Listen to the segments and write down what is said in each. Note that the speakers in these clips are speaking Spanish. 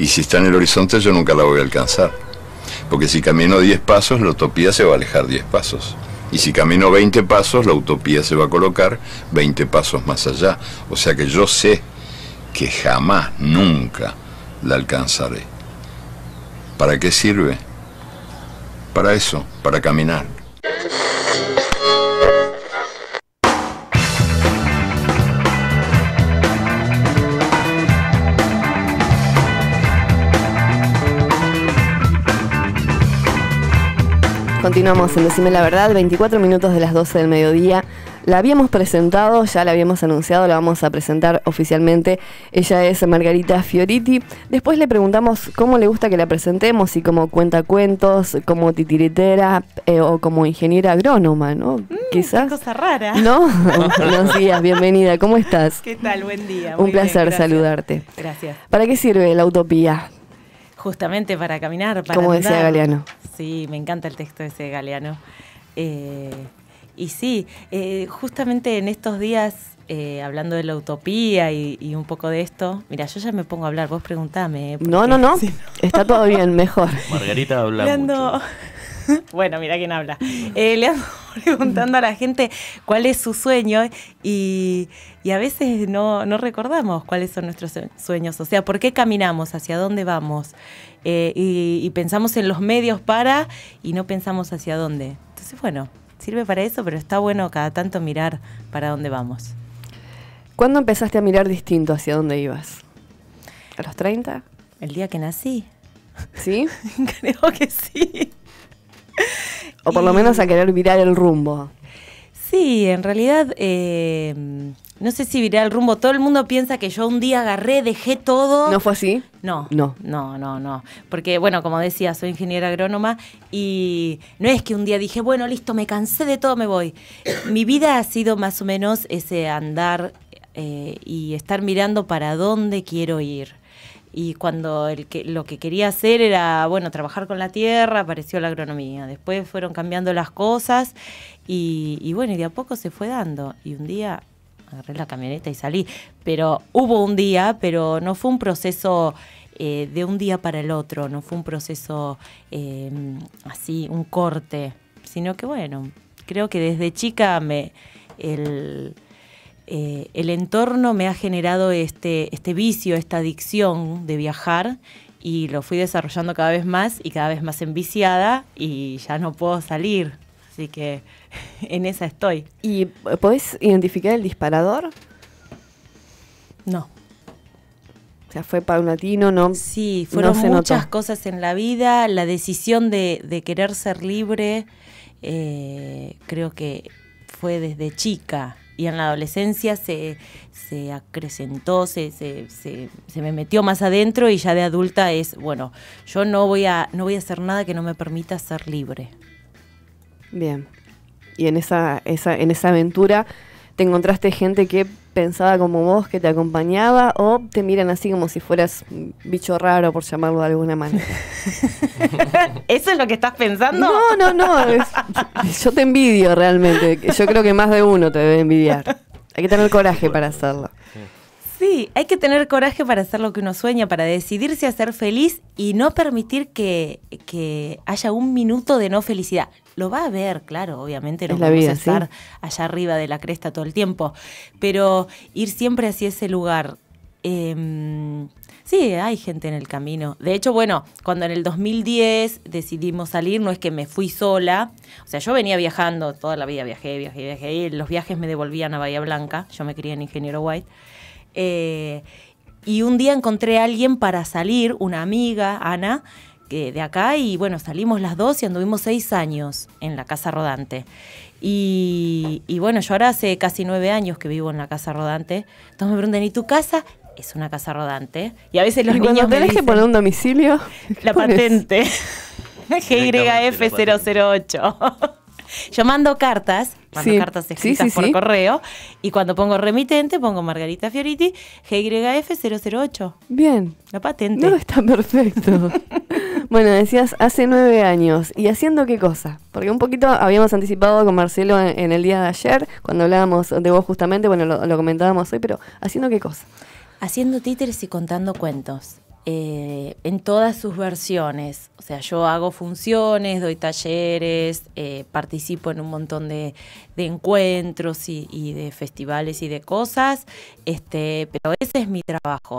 Y si está en el horizonte yo nunca la voy a alcanzar. Porque si camino 10 pasos, la utopía se va a alejar 10 pasos. Y si camino 20 pasos, la utopía se va a colocar 20 pasos más allá. O sea que yo sé que jamás, nunca la alcanzaré. ¿Para qué sirve? Para eso, para caminar. Continuamos en Decime la Verdad, 24 minutos de las 12 del mediodía. La habíamos presentado, ya la habíamos anunciado, la vamos a presentar oficialmente. Ella es Margarita Fioriti. Después le preguntamos cómo le gusta que la presentemos, si como cuentos, como titiritera eh, o como ingeniera agrónoma, ¿no? Mm, Quizás. cosa rara. ¿No? Buenos días, bienvenida. ¿Cómo estás? ¿Qué tal? Buen día. Un placer saludarte. Gracias. ¿Para qué sirve la utopía? justamente para caminar. Para Como decía Galeano. Sí, me encanta el texto ese de Galeano. Eh, y sí, eh, justamente en estos días, eh, hablando de la utopía y, un poco de esto, mira, yo ya me pongo a hablar, vos preguntame. ¿eh? No, no, no, está todo bien, mejor. Margarita habla. bueno, mira quién habla. Eh, le ando preguntando a la gente cuál es su sueño y, a veces no, recordamos cuáles son nuestros sueños. O sea, ¿por qué caminamos? ¿Hacia dónde vamos? Eh, y, y pensamos en los medios para y no pensamos hacia dónde. Entonces, bueno, sirve para eso, pero está bueno cada tanto mirar para dónde vamos. ¿Cuándo empezaste a mirar distinto hacia dónde ibas? ¿A los 30? El día que nací. ¿Sí? Creo que sí. O por lo menos a querer virar el rumbo. Sí, en realidad, eh, no sé si virar el rumbo. Todo el mundo piensa que yo un día agarré, dejé todo. ¿No fue así? No. No. No, no, no. Porque, bueno, como decía, soy ingeniera agrónoma y no es que un día dije, bueno, listo, me cansé de todo, me voy. Mi vida ha sido más o menos ese andar eh, y estar mirando para dónde quiero ir y cuando el que, lo que quería hacer era, bueno, trabajar con la tierra, apareció la agronomía. Después fueron cambiando las cosas y, bueno, y de a poco se fue dando. Y un día agarré la camioneta y salí. Pero hubo un día, pero no fue un proceso eh, de un día para el otro, no fue un proceso em, así, un corte, sino que bueno, creo que desde chica me... El, eh, el entorno me ha generado este, este, vicio, esta adicción de viajar y lo fui desarrollando cada vez más y cada vez más enviciada y ya no puedo salir. Así que en esa estoy. ¿Y podés identificar el disparador? No. O sea, fue paulatino, ¿no? Sí, fueron muchas cosas en la vida. La decisión de, querer ser libre, eh, creo que fue desde chica y en la adolescencia se, se acrecentó, se, se, se, me metió más adentro y ya de adulta es, bueno, yo no voy a, no voy a hacer nada que no me permita ser libre. Bien. Y en esa, esa, en esa aventura te encontraste gente que pensaba como vos, que te acompañaba, o te miran así como si fueras bicho raro, por llamarlo de alguna manera. ¿Eso es lo que estás pensando? No, no, no. yo te envidio realmente. Yo creo que más de uno te debe envidiar. Hay que tener coraje para hacerlo. Sí, hay que tener coraje para hacer lo que uno sueña, para decidirse a ser feliz y no permitir que, haya un minuto de no felicidad. Lo va a haber, claro, obviamente no es vamos a estar allá arriba de la cresta todo el tiempo, pero ir siempre hacia ese lugar. Em, sí, hay gente en el camino. De hecho, bueno, cuando en el 2010 decidimos salir, no es que me fui sola. O sea, yo venía viajando toda la vida, viajé, viajé, viajé. Y los viajes me devolvían a Bahía Blanca. Yo me crié en Ingeniero White. Eh, y un día encontré a alguien para salir, una amiga, Ana, que de acá, y bueno, salimos las dos y anduvimos seis años en la Casa Rodante. Y, bueno, yo ahora hace casi nueve años que vivo en la Casa Rodante. Entonces me preguntan, ¿y tu casa? Es una casa rodante. Y a veces los niños. ¿Tienes que poner un domicilio? La patente. GYF008. Yo mando cartas, mando cartas escritas por correo, y cuando pongo remitente pongo Margarita Fioriti, GYF008. Bien. La patente. No, está perfecto. bueno, decías hace nueve años, ¿y haciendo qué cosa? Porque un poquito habíamos anticipado con Marcelo en, el día de ayer, cuando hablábamos de vos justamente, bueno, lo, lo comentábamos hoy, pero ¿haciendo qué cosa? Haciendo títeres y contando cuentos. Eh, en todas sus versiones. O sea, yo hago funciones, doy talleres, eh, participo en un montón de, encuentros y, de festivales y de cosas, este, pero ese es mi trabajo.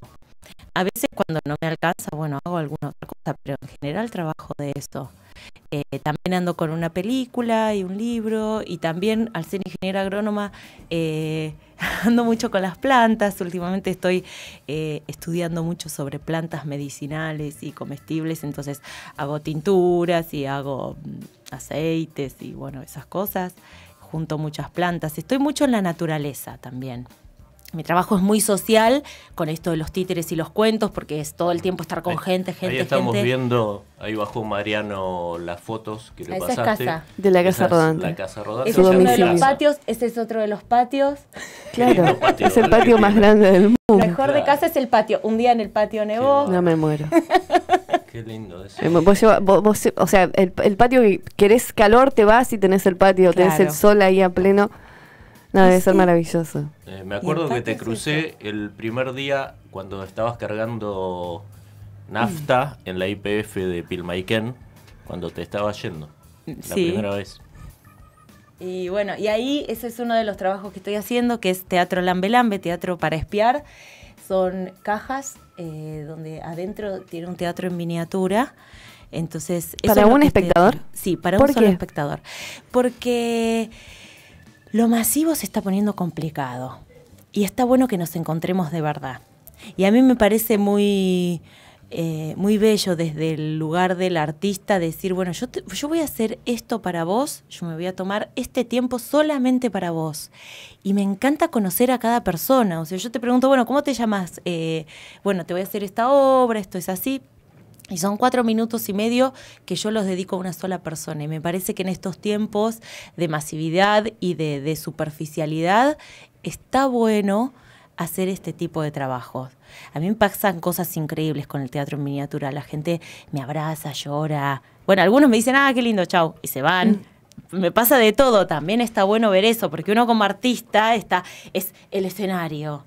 A veces cuando no me alcanza, bueno, hago alguna otra cosa, pero en general trabajo de eso. Eh, también ando con una película y un libro y también al ser ingeniera agrónoma eh, ando mucho con las plantas. Últimamente estoy eh, estudiando mucho sobre plantas medicinales y comestibles, entonces hago tinturas y hago mm, aceites y bueno, esas cosas. Junto muchas plantas. Estoy mucho en la naturaleza también mi trabajo es muy social con esto de los títeres y los cuentos, porque es todo el tiempo estar con gente, gente. Ahí estamos viendo, ahí bajo Mariano las fotos que le Esa Es casa. De la casa rodante. la de los patios, ese es otro de los patios. Claro, es el patio más grande del mundo. mejor de casa es el patio. Un día en el patio nevó. No me muero. Qué lindo eh, o sea, el, patio patio, querés calor, te vas y tenés el patio, tenés el sol ahí a pleno. No, debe este, ser maravilloso. Eh, me acuerdo que te crucé el primer día cuando estabas cargando nafta mm. en la IPF de Pilmaiken, cuando te estaba yendo. La primera vez. Y bueno, y ahí ese es uno de los trabajos que estoy haciendo, que es teatro lambe teatro para espiar. Son cajas eh, donde adentro tiene un teatro en miniatura. Entonces, ¿Para un espectador? sí, para un solo espectador. Porque lo masivo se está poniendo complicado y está bueno que nos encontremos de verdad. Y a mí me parece muy, eh, muy bello desde el lugar del artista decir, bueno, yo, yo voy a hacer esto para vos, yo me voy a tomar este tiempo solamente para vos. Y me encanta conocer a cada persona. O sea, yo te pregunto, bueno, ¿cómo te llamas? Eh, bueno, te voy a hacer esta obra, esto es así. Y son cuatro minutos y medio que yo los dedico a una sola persona. Y me parece que en estos tiempos de masividad y de, superficialidad está bueno hacer este tipo de trabajos. A mí me pasan cosas increíbles con el teatro en miniatura. La gente me abraza, llora. Bueno, algunos me dicen, ah, qué lindo, chao y se van. Mm. me pasa de todo, también está bueno ver eso, porque uno como artista está, es el escenario,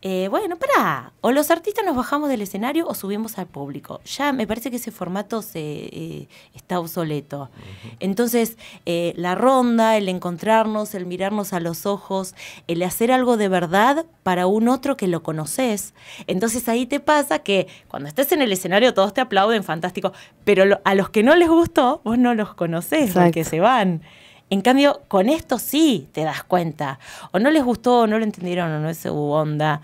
eh, bueno, pará, o los artistas nos bajamos del escenario o subimos al público. Ya me parece que ese formato se, eh, está obsoleto. Entonces, eh, la ronda, el encontrarnos, el mirarnos a los ojos, el hacer algo de verdad para un otro que lo conoces. Entonces ahí te pasa que cuando estás en el escenario todos te aplauden, fantástico, pero a los que no les gustó, vos no los conoces, aunque se van. En cambio, con esto sí te das cuenta. O no les gustó, o no lo entendieron, o no es su onda.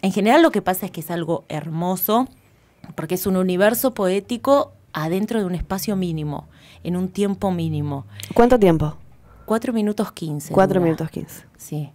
En general lo que pasa es que es algo hermoso, porque es un universo poético adentro de un espacio mínimo, en un tiempo mínimo. ¿Cuánto tiempo? Cuatro minutos 15. 4 minutos 15. Sí.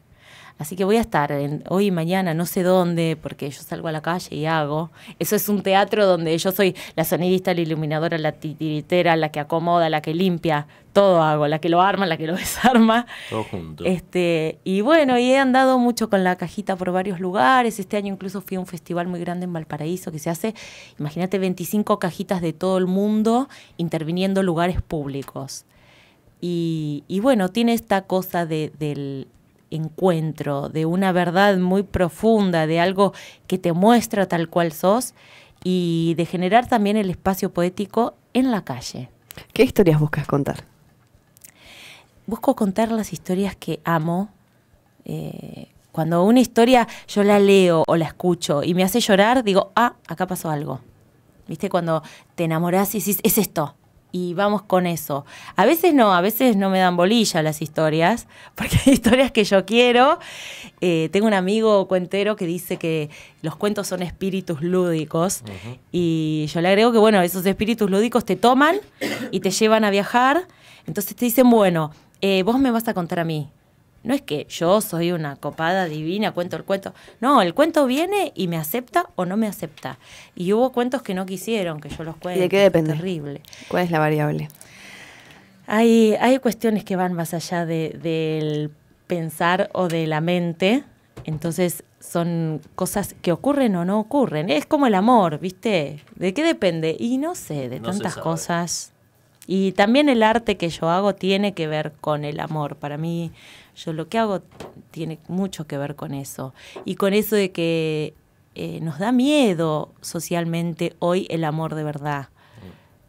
Así que voy a estar hoy y mañana, no sé dónde, porque yo salgo a la calle y hago. Eso es un teatro donde yo soy la sonidista, la iluminadora, la titiritera, la que acomoda, la que limpia, todo hago, la que lo arma, la que lo desarma. Todo junto. Este, y bueno, y he andado mucho con la cajita por varios lugares. Este año incluso fui a un festival muy grande en Valparaíso que se hace, imagínate, 25 cajitas de todo el mundo interviniendo lugares públicos. Y, y bueno, tiene esta cosa de, del encuentro, de una verdad muy profunda, de algo que te muestra tal cual sos y de generar también el espacio poético en la calle. ¿Qué historias buscas contar? Busco contar las historias que amo. Eh, cuando una historia yo la leo o la escucho y me hace llorar, digo, ah, acá pasó algo. ¿Viste? Cuando te enamorás y dices, es esto y vamos con eso. A veces no, a veces no me dan bolilla las historias, porque hay historias que yo quiero. Eh, tengo un amigo cuentero que dice que los cuentos son espíritus lúdicos y yo le agrego que, bueno, esos espíritus lúdicos te toman y te llevan a viajar. Entonces te dicen, bueno, eh, vos me vas a contar a mí no es que yo soy una copada divina, cuento el cuento. No, el cuento viene y me acepta o no me acepta. Y hubo cuentos que no quisieron que yo los cuente. de qué depende? Terrible. ¿Cuál es la variable? Hay, hay cuestiones que van más allá del pensar o de la mente. Entonces son cosas que ocurren o no ocurren. Es como el amor, ¿viste? ¿De qué depende? Y no sé, de tantas cosas y también el arte que yo hago tiene que ver con el amor. Para mí, yo lo que hago tiene mucho que ver con eso. Y con eso de que eh, nos da miedo socialmente hoy el amor de verdad.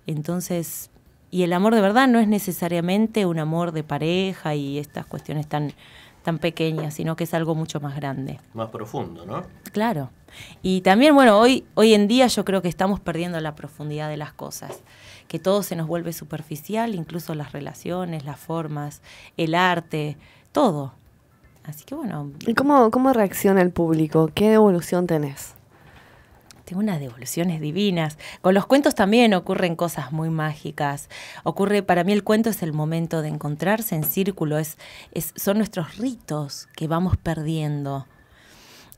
Entonces, y el amor de verdad no es necesariamente un amor de pareja y estas cuestiones tan, tan pequeñas, sino que es algo mucho más grande. Más profundo, ¿no? Claro. Y también, bueno, hoy, hoy en día yo creo que estamos perdiendo la profundidad de las cosas que todo se nos vuelve superficial, incluso las relaciones, las formas, el arte, todo. Así que bueno. ¿Y cómo, reacciona el público? ¿Qué devolución tenés? Tengo unas devoluciones divinas. Con los cuentos también ocurren cosas muy mágicas. Ocurre, para mí el cuento es el momento de encontrarse en círculo, son nuestros ritos que vamos perdiendo.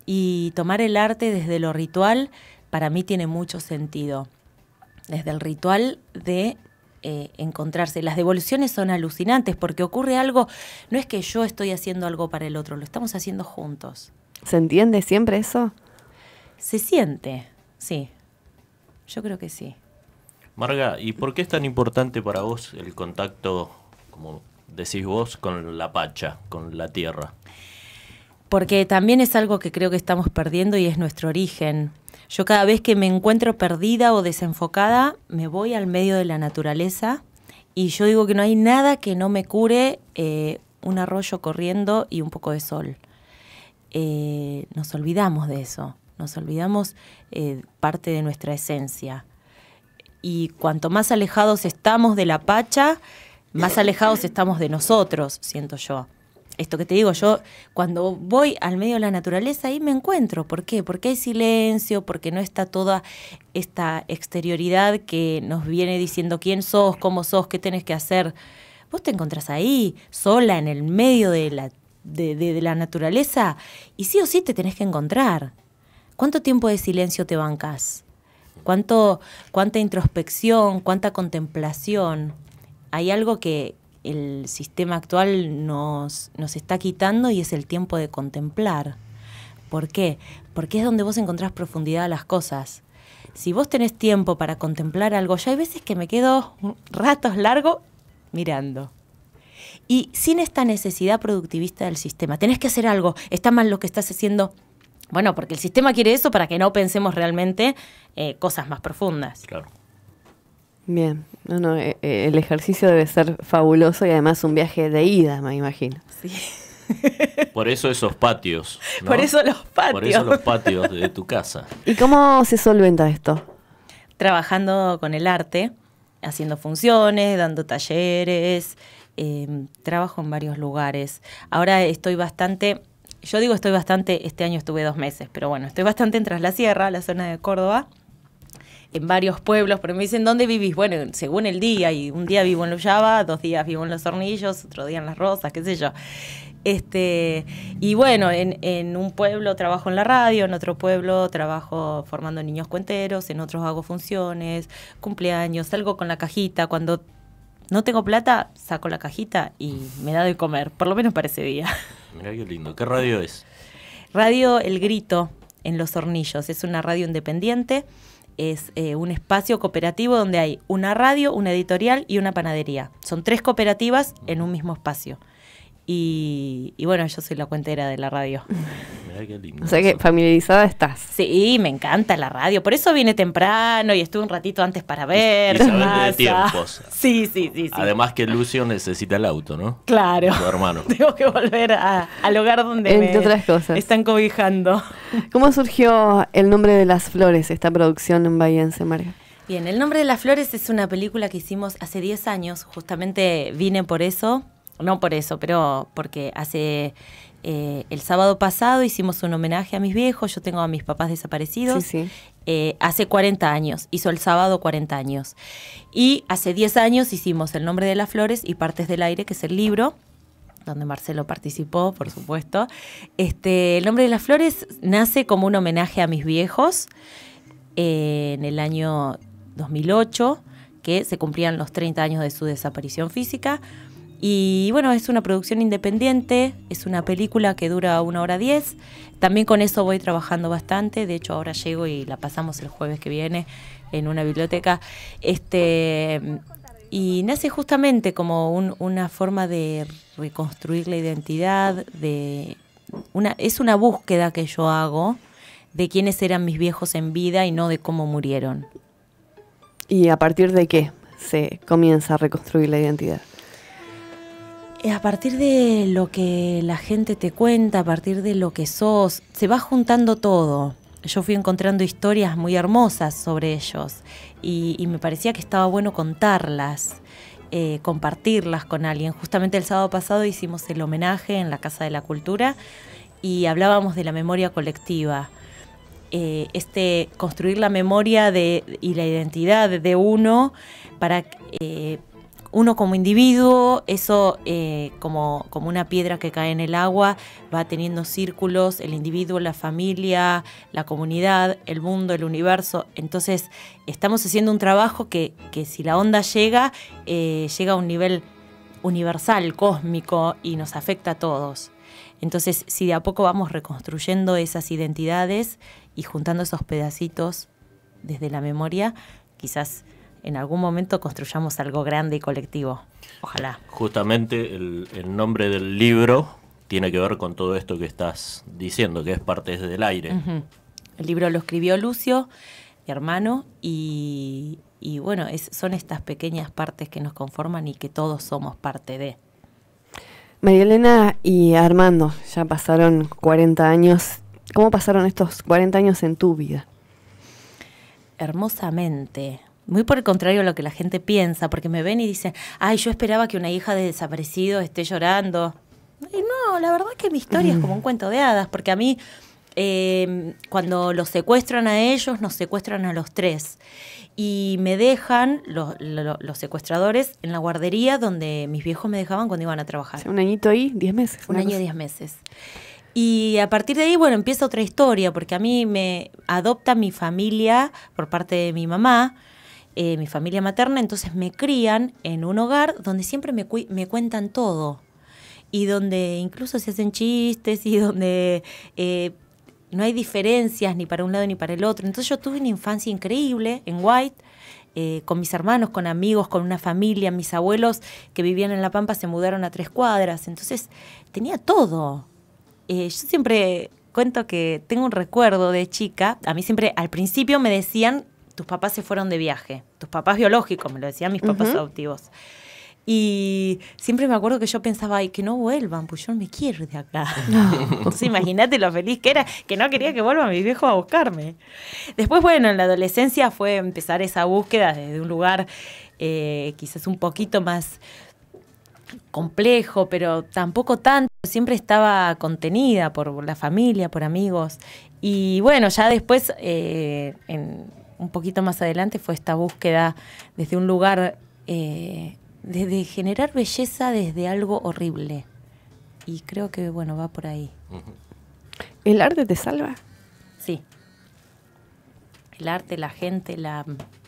Y tomar el arte desde lo ritual para mí tiene mucho sentido desde el ritual de eh, encontrarse. Las devoluciones son alucinantes porque ocurre algo, no es que yo estoy haciendo algo para el otro, lo estamos haciendo juntos. ¿Se entiende siempre eso? Se siente, sí. Yo creo que sí. Marga, ¿y por qué es tan importante para vos el contacto, como decís vos, con la pacha, con la tierra? Porque también es algo que creo que estamos perdiendo y es nuestro origen. Yo cada vez que me encuentro perdida o desenfocada, me voy al medio de la naturaleza y yo digo que no hay nada que no me cure eh, un arroyo corriendo y un poco de sol. Eh, nos olvidamos de eso, nos olvidamos eh, parte de nuestra esencia. Y cuanto más alejados estamos de la pacha, más alejados estamos de nosotros, siento yo esto que te digo, yo cuando voy al medio de la naturaleza ahí me encuentro. ¿Por qué? Porque hay silencio, porque no está toda esta exterioridad que nos viene diciendo quién sos, cómo sos, qué tenés que hacer. Vos te encontrás ahí, sola, en el medio de la, de, la naturaleza, y sí o sí te tenés que encontrar. ¿Cuánto tiempo de silencio te bancas ¿Cuánto, ¿Cuánta introspección? ¿Cuánta contemplación? Hay algo que, el sistema actual nos, nos está quitando y es el tiempo de contemplar. ¿Por qué? Porque es donde vos encontrás profundidad a las cosas. Si vos tenés tiempo para contemplar algo, ya hay veces que me quedo ratos largo mirando. Y sin esta necesidad productivista del sistema, tenés que hacer algo, está mal lo que estás haciendo. Bueno, porque el sistema quiere eso para que no pensemos realmente eh, cosas más profundas. Claro. Bien, no, no, eh, eh, el ejercicio debe ser fabuloso y además un viaje de ida, me imagino. Sí. Por eso esos patios. Por eso los patios. Por eso los patios de tu casa. ¿Y cómo se solventa esto? Trabajando con el arte, haciendo funciones, dando talleres, em, trabajo en varios lugares. Ahora estoy bastante, yo digo estoy bastante, este año estuve dos meses, pero bueno, estoy bastante en Tras la Sierra, la zona de Córdoba en varios pueblos, pero me dicen, ¿dónde vivís? Bueno, según el día, y un día vivo en Luyaba, dos días vivo en Los Hornillos, otro día en Las Rosas, qué sé yo. Este, y bueno, en, un pueblo trabajo en la radio, en otro pueblo trabajo formando niños cuenteros, en otros hago funciones, cumpleaños, salgo con la cajita. Cuando no tengo plata, saco la cajita y me da de comer, por lo menos para ese día. Mira qué lindo. ¿Qué radio es? Radio El Grito en Los Hornillos. Es una radio independiente es eh, un espacio cooperativo donde hay una radio, una editorial y una panadería. Son tres cooperativas en un mismo espacio. Y, bueno, yo soy la cuentera de la radio. Mirá qué lindo. O sea que familiarizada estás. Sí, me encanta la radio. Por eso vine temprano y estuve un ratito antes para ver. Y, tiempos. Sí, sí, sí, Además que Lucio necesita el auto, ¿no? Claro. hermano. Tengo que volver al hogar donde están cobijando. ¿Cómo surgió el nombre de las flores, esta producción en Bahiense, María? Bien, El nombre de las flores es una película que hicimos hace 10 años. Justamente vine por eso no por eso, pero porque hace eh, el sábado pasado hicimos un homenaje a mis viejos, yo tengo a mis papás desaparecidos, eh, hace 40 años, hizo el sábado 40 años. Y hace 10 años hicimos El nombre de las flores y Partes del aire, que es el libro donde Marcelo participó, por supuesto. Este, el nombre de las flores nace como un homenaje a mis viejos eh, en el año 2008, que se cumplían los 30 años de su desaparición física. Y bueno, es una producción independiente, es una película que dura una hora diez. También con eso voy trabajando bastante. De hecho, ahora llego y la pasamos el jueves que viene en una biblioteca. Este, y nace justamente como una forma de reconstruir la identidad, de una, es una búsqueda que yo hago de quiénes eran mis viejos en vida y no de cómo murieron. ¿Y a partir de qué se comienza a reconstruir la identidad? Eh, a partir de lo que la gente te cuenta, a partir de lo que sos, se va juntando todo. Yo fui encontrando historias muy hermosas sobre ellos y, me parecía que estaba bueno contarlas, eh, compartirlas con alguien. Justamente el sábado pasado hicimos el homenaje en la Casa de la Cultura y hablábamos de la memoria colectiva. Eh, este construir la memoria de, y la identidad de uno para uno como individuo, eso eh, como, como una piedra que cae en el agua, va teniendo círculos, el individuo, la familia, la comunidad, el mundo, el universo. Entonces, estamos haciendo un trabajo que, que si la onda llega, eh, llega a un nivel universal, cósmico, y nos afecta a todos. Entonces, si de a poco vamos reconstruyendo esas identidades y juntando esos pedacitos desde la memoria, quizás en algún momento construyamos algo grande y colectivo. Ojalá. Justamente el, nombre del libro tiene que ver con todo esto que estás diciendo, que es parte del Aire. El libro lo escribió Lucio, mi hermano, y, bueno, es, son estas pequeñas partes que nos conforman y que todos somos parte de. María Elena y Armando, ya pasaron 40 años. ¿Cómo pasaron estos 40 años en tu vida? Hermosamente muy por el contrario a lo que la gente piensa, porque me ven y dicen, ay, yo esperaba que una hija de desaparecido esté llorando. Y no, la verdad es que mi historia es como un cuento de hadas, porque a mí, em, cuando los secuestran a ellos, nos secuestran a los tres. Y me dejan los, secuestradores en la guardería donde mis viejos me dejaban cuando iban a trabajar. un añito ahí, diez meses. Un año y diez meses. Y a partir de ahí, bueno, empieza otra historia, porque a mí me adopta mi familia por parte de mi mamá eh, mi familia materna, entonces me crían en un hogar donde siempre me, me cuentan todo y donde incluso se hacen chistes y donde eh, no hay diferencias ni para un lado ni para el otro. Entonces yo tuve una infancia increíble en White. Eh, con mis hermanos, con amigos, con una familia, mis abuelos que vivían en La Pampa se mudaron a tres cuadras, entonces tenía todo. yo siempre cuento que tengo un recuerdo de chica, a mí siempre al principio me decían tus papás se fueron de viaje, tus papás biológicos, me lo decían mis papás adoptivos. Y siempre me acuerdo que yo pensaba, ay, que no vuelvan, pues yo no me quiero de acá. No. imagínate lo feliz que era, que no quería que vuelvan mis viejos a buscarme. Después, bueno, en la adolescencia fue empezar esa búsqueda desde un lugar eh, quizás un poquito más complejo, pero tampoco tanto. Siempre estaba contenida por la familia, por amigos. Y bueno, ya después, eh, en, un poquito más adelante fue esta búsqueda desde un lugar, desde eh, generar belleza desde algo horrible. Y creo que, bueno, va por ahí. ¿El arte te salva? Sí. El arte, la gente, la,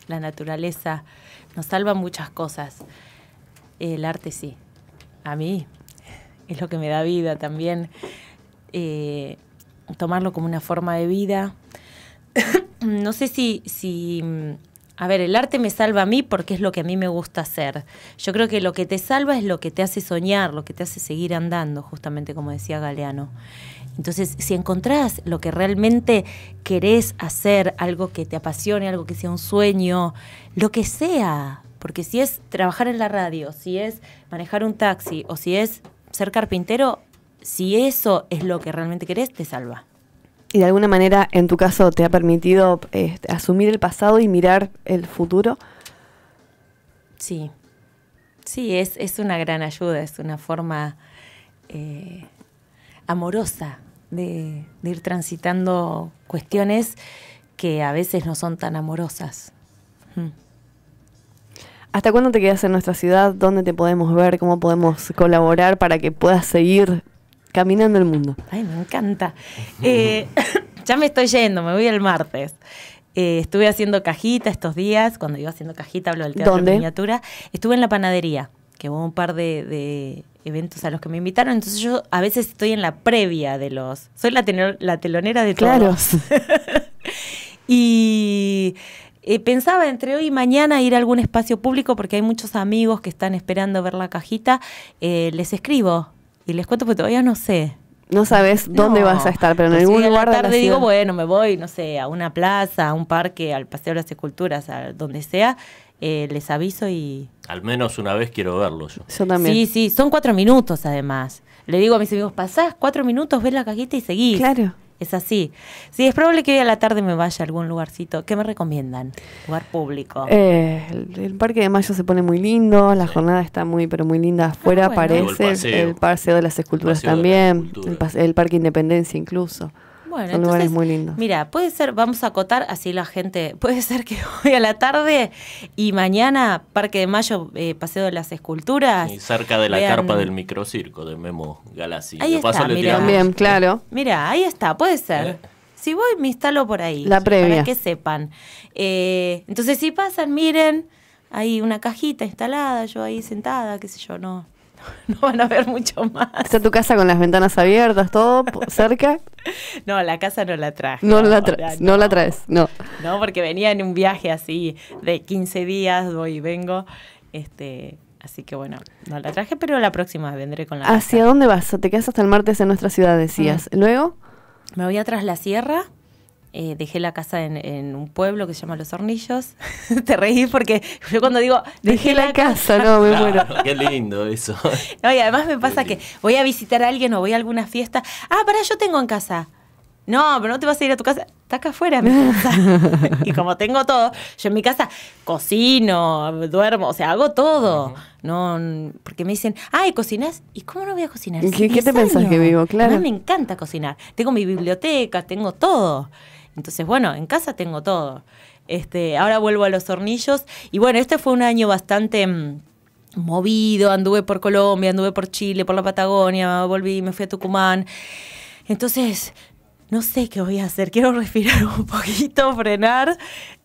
naturaleza, nos salvan muchas cosas. El arte sí. A mí es lo que me da vida también. Eh, tomarlo como una forma de vida, no sé si, si, mm, a ver, el arte me salva a mí porque es lo que a mí me gusta hacer. Yo creo que lo que te salva es lo que te hace soñar, lo que te hace seguir andando, justamente como decía Galeano. Entonces, si encontrás lo que realmente querés hacer, algo que te apasione, algo que sea un sueño, lo que sea, porque si es trabajar en la radio, si es manejar un taxi o si es ser carpintero, si eso es lo que realmente querés, te salva y de alguna manera en tu caso te ha permitido este, asumir el pasado y mirar el futuro? Sí, sí, es, es una gran ayuda, es una forma eh, amorosa de, ir transitando cuestiones que a veces no son tan amorosas. Mm. ¿Hasta cuándo te quedas en nuestra ciudad? ¿Dónde te podemos ver? ¿Cómo podemos colaborar para que puedas seguir Caminando el mundo. Ay, me encanta. Eh, ya me estoy yendo, me voy el martes. Eh, estuve haciendo cajita estos días, cuando iba haciendo cajita hablo del teatro de miniatura. Estuve en la panadería, que hubo un par de, eventos a los que me invitaron, entonces yo a veces estoy en la previa de los... Soy la, la telonera de todos. Claro. y... Eh, pensaba entre hoy y mañana ir a algún espacio público porque hay muchos amigos que están esperando ver la cajita. les escribo y les cuento porque todavía no sé. No sabes dónde vas a estar, pero en pues algún lugar. la tarde digo, bueno, me voy, no sé, a una plaza, a un parque, al Paseo de las Esculturas, a donde sea. Eh, les aviso y. Al menos una vez quiero verlo yo. también. Sí, sí, son cuatro minutos además. Le digo a mis amigos, pasás cuatro minutos, ves la cajita y seguís. Claro. Es así. Sí, es probable que hoy a la tarde me vaya a algún lugarcito. ¿Qué me recomiendan? Lugar público. Eh, el, Parque de Mayo se pone muy lindo, la jornada está muy, pero muy linda ah, afuera, aparece parece. El paseo. de las esculturas también, el Parque Independencia incluso. Bueno, entonces, Mira, puede ser, vamos a acotar así la gente, puede ser que hoy a la tarde y mañana Parque de Mayo, eh, Paseo de las Esculturas. Y cerca de la carpa del microcirco de Memo Galassi. Ahí está, claro. Mira, ahí está, puede ser. ¿Eh? Si voy, me instalo por ahí. La previa. Para que sepan. Eh, entonces, si pasan, miren, hay una cajita instalada, yo ahí sentada, qué sé yo, no. no van a ver mucho más. ¿Está tu casa con las ventanas abiertas, todo cerca? No, la casa no la traje. No la traes, no. no. la no. No, porque venía en un viaje así de 15 días, voy y vengo. Este, así que bueno, no la traje, pero la próxima vendré con la ¿Hacia dónde vas? Te quedas hasta el martes en nuestra ciudad, decías. Mm. ¿Luego? Me voy atrás la sierra eh, dejé la casa en, un pueblo que se llama Los Hornillos. Te reí porque yo cuando digo dejé, la, casa, no, me qué lindo eso. No, y además me pasa que voy a visitar a alguien o voy a alguna fiesta. Ah, pará, yo tengo en casa. No, pero no te vas a ir a tu casa. Está acá afuera y como tengo todo, yo en mi casa cocino, duermo, o sea, hago todo. No, porque me dicen, ay, ¿cocinas? ¿Y cómo no voy a cocinar? ¿Qué, ¿qué te pensás que vivo? Claro. mí me encanta cocinar. Tengo mi biblioteca, tengo todo. Entonces, bueno, en casa tengo todo. Este, ahora vuelvo a los hornillos. Y bueno, este fue un año bastante mm, movido. Anduve por Colombia, anduve por Chile, por la Patagonia, volví, me fui a Tucumán. Entonces, no sé qué voy a hacer. Quiero respirar un poquito, frenar.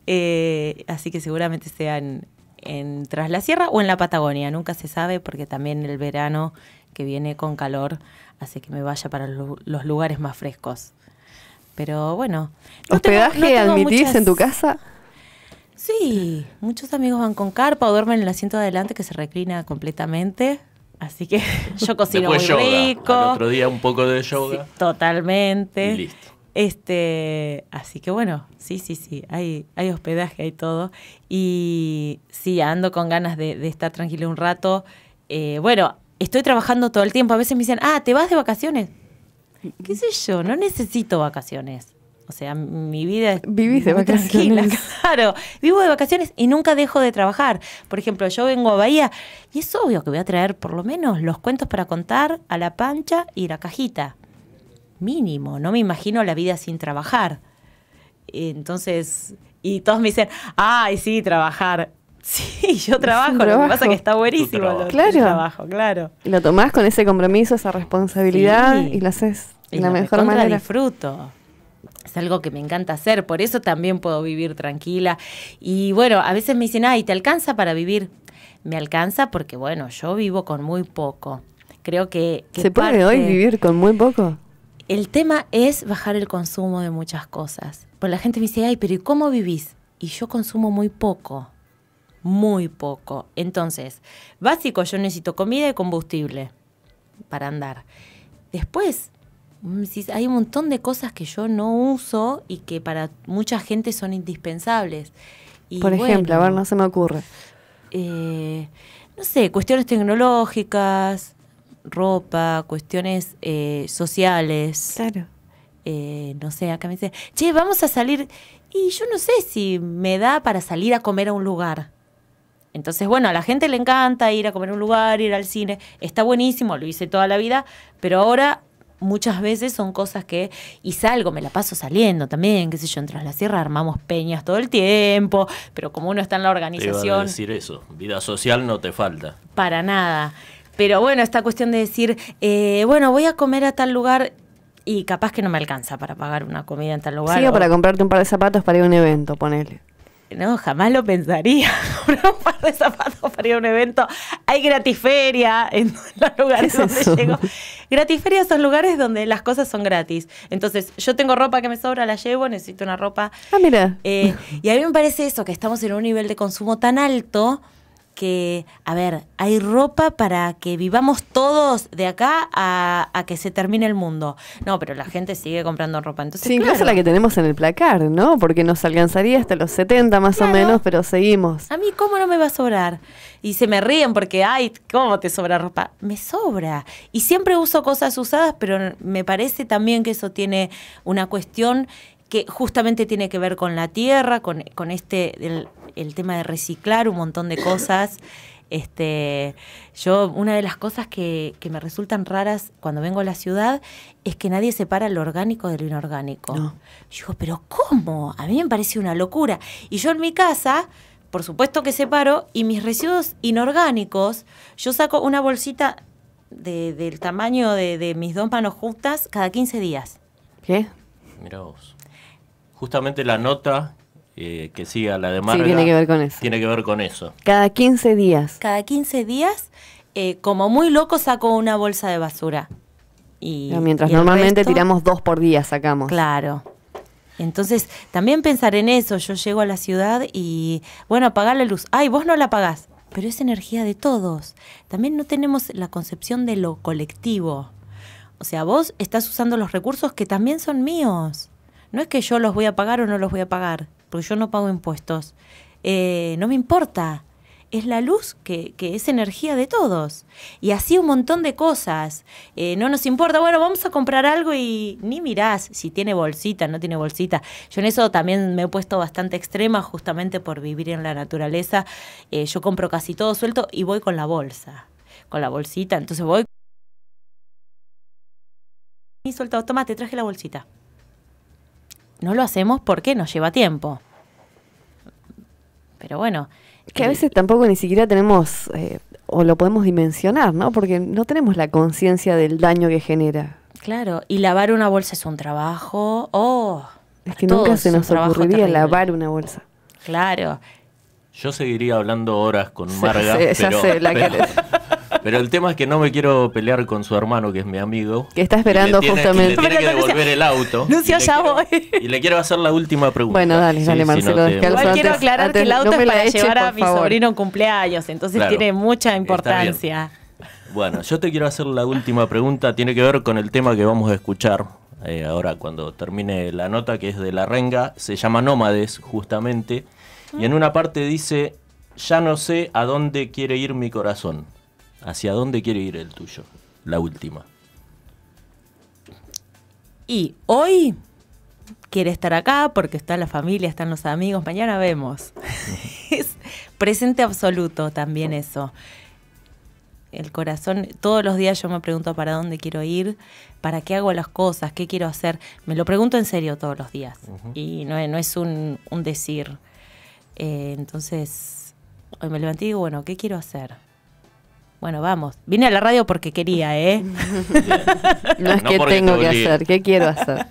Eh, así que seguramente sea en Tras la Sierra o en la Patagonia. Nunca se sabe porque también el verano que viene con calor hace que me vaya para los lugares más frescos. Pero bueno. ¿Hospedaje admitís en tu casa? Sí, muchos amigos van con carpa o duermen en el asiento de adelante que se reclina completamente. Así que yo cocino muy rico. otro día un poco de yoga. totalmente. listo. Este, así que bueno, sí, sí, sí, hay, hay hospedaje, hay todo. Y sí, ando con ganas de, estar tranquilo un rato. Eh, bueno, estoy trabajando todo el tiempo. A veces me dicen, ah, ¿te vas de vacaciones? qué sé yo, no necesito vacaciones. O sea, mi vida es Vivís de vacaciones. Tranquila, claro. Vivo de vacaciones y nunca dejo de trabajar. Por ejemplo, yo vengo a Bahía y es obvio que voy a traer por lo menos los cuentos para contar a la pancha y la cajita. Mínimo, no me imagino la vida sin trabajar. Entonces, y todos me dicen, ay, sí, trabajar. Sí, yo trabajo, lo que pasa es que está buenísimo claro. trabajo, Lo tomás con ese compromiso, esa responsabilidad y lo haces y la mejor manera. fruto Es algo que me encanta hacer, por eso también puedo vivir tranquila. Y bueno, a veces me dicen, ay, ¿te alcanza para vivir? Me alcanza porque, bueno, yo vivo con muy poco. Creo que... ¿Se puede hoy vivir con muy poco? El tema es bajar el consumo de muchas cosas. Pues la gente me dice, ay, pero ¿y cómo vivís? Y yo consumo muy poco, muy poco. Entonces, básico, yo necesito comida y combustible para andar. Después, Mm, hay un montón de cosas que yo no uso y que para mucha gente son indispensables. Por ejemplo, a ver, no se me ocurre. Eh, no sé, cuestiones tecnológicas, ropa, cuestiones eh, sociales. Claro. Eh, no sé, acá me dice, che, vamos a salir. Y yo no sé si me da para salir a comer a un lugar. Entonces, bueno, a la gente le encanta ir a comer a un lugar, ir al cine. Está buenísimo, lo hice toda la vida, pero ahora muchas veces son cosas que, y salgo, me la paso saliendo también, qué sé yo, entras la Sierra armamos peñas todo el tiempo, pero como uno está en la organización... Te decir eso, vida social no te falta. Para nada. Pero bueno, esta cuestión de decir, eh, bueno, voy a comer a tal lugar y capaz que no me alcanza para pagar una comida en tal lugar. Sí, para comprarte un par de zapatos para ir a un evento, ponele no, jamás lo pensaría. un par de zapatos para ir a un evento. Hay gratiferia en los lugares donde llego. Gratiferia son lugares donde las cosas son gratis. Entonces, yo tengo ropa que me sobra, la llevo, necesito una ropa. Ah, mira. Eh, y a mí me parece eso, que estamos en un nivel de consumo tan alto que, a ver, hay ropa para que vivamos todos de acá a, que se termine el mundo. No, pero la gente sigue comprando ropa. Entonces, sí, incluso la que tenemos en el placar, ¿no? Porque nos alcanzaría hasta los 70 más o menos, pero seguimos. A mí, ¿cómo no me va a sobrar? Y se me ríen porque, ay, ¿cómo te sobra ropa? Me sobra. Y siempre uso cosas usadas, pero me parece también que eso tiene una cuestión que justamente tiene que ver con la tierra, con, con este, el tema de reciclar un montón de cosas. Este, yo, una de las cosas que, me resultan raras cuando vengo a la ciudad es que nadie separa lo orgánico de lo inorgánico. Yo digo, pero ¿cómo? A mí me parece una locura. Y yo en mi casa, por supuesto que separo, y mis residuos inorgánicos, yo saco una bolsita del tamaño de, mis dos manos juntas cada 15 días. ¿Qué? Mira vos. Justamente la nota eh, que siga la demanda tiene que ver con eso. Tiene que ver con eso. Cada 15 días. Cada 15 días, eh, como muy loco, saco una bolsa de basura. Y, mientras normalmente tiramos dos por día, sacamos. Claro. Entonces, también pensar en eso. Yo llego a la ciudad y, bueno, apagar la luz. Ay, vos no la apagás. Pero es energía de todos. También no tenemos la concepción de lo colectivo. O sea, vos estás usando los recursos que también son míos. No es que yo los voy a pagar o no los voy a pagar yo no pago impuestos, eh, no me importa. Es la luz que, es energía de todos. Y así un montón de cosas. Eh, no nos importa, bueno, vamos a comprar algo y ni mirás si tiene bolsita, no tiene bolsita. Yo en eso también me he puesto bastante extrema justamente por vivir en la naturaleza. Eh, yo compro casi todo suelto y voy con la bolsa. Con la bolsita, entonces voy... Y suelto, toma, te traje la bolsita no lo hacemos porque nos lleva tiempo. Pero bueno. Que a eh, veces tampoco ni siquiera tenemos, eh, o lo podemos dimensionar, ¿no? Porque no tenemos la conciencia del daño que genera. Claro, y lavar una bolsa es un trabajo. Oh, es que nunca se nos ocurriría lavar una bolsa. Claro. Yo seguiría hablando horas con Marga. ya pero el tema es que no me quiero pelear con su hermano, que es mi amigo. Que está esperando justamente. tiene que devolver el auto. ya voy. Y le quiero hacer la última pregunta. Bueno, dale, dale, Marcelo. quiero aclarar que el auto es para llevar a mi sobrino un cumpleaños, entonces tiene mucha importancia. Bueno, yo te quiero hacer la última pregunta. Tiene que ver con el tema que vamos a escuchar eh, ahora cuando termine la nota, que es de la renga. Se llama Nómades, justamente. Y en una parte dice, ya no sé a dónde quiere ir mi corazón. ¿Hacia dónde quiere ir el tuyo? La última. Y hoy quiere estar acá porque está la familia, están los amigos, mañana vemos. es presente absoluto también eso. El corazón, todos los días yo me pregunto para dónde quiero ir, para qué hago las cosas, qué quiero hacer. Me lo pregunto en serio todos los días y no, es un, decir. Eh, entonces, hoy me levanté y digo, bueno, ¿qué quiero hacer? Bueno, vamos. Vine a la radio porque quería, ¿eh? no es que tengo que hacer, qué quiero hacer.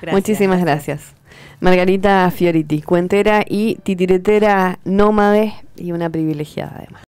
Muchísimas gracias. Margarita Fioriti, cuentera y titiretera nómade y una privilegiada además.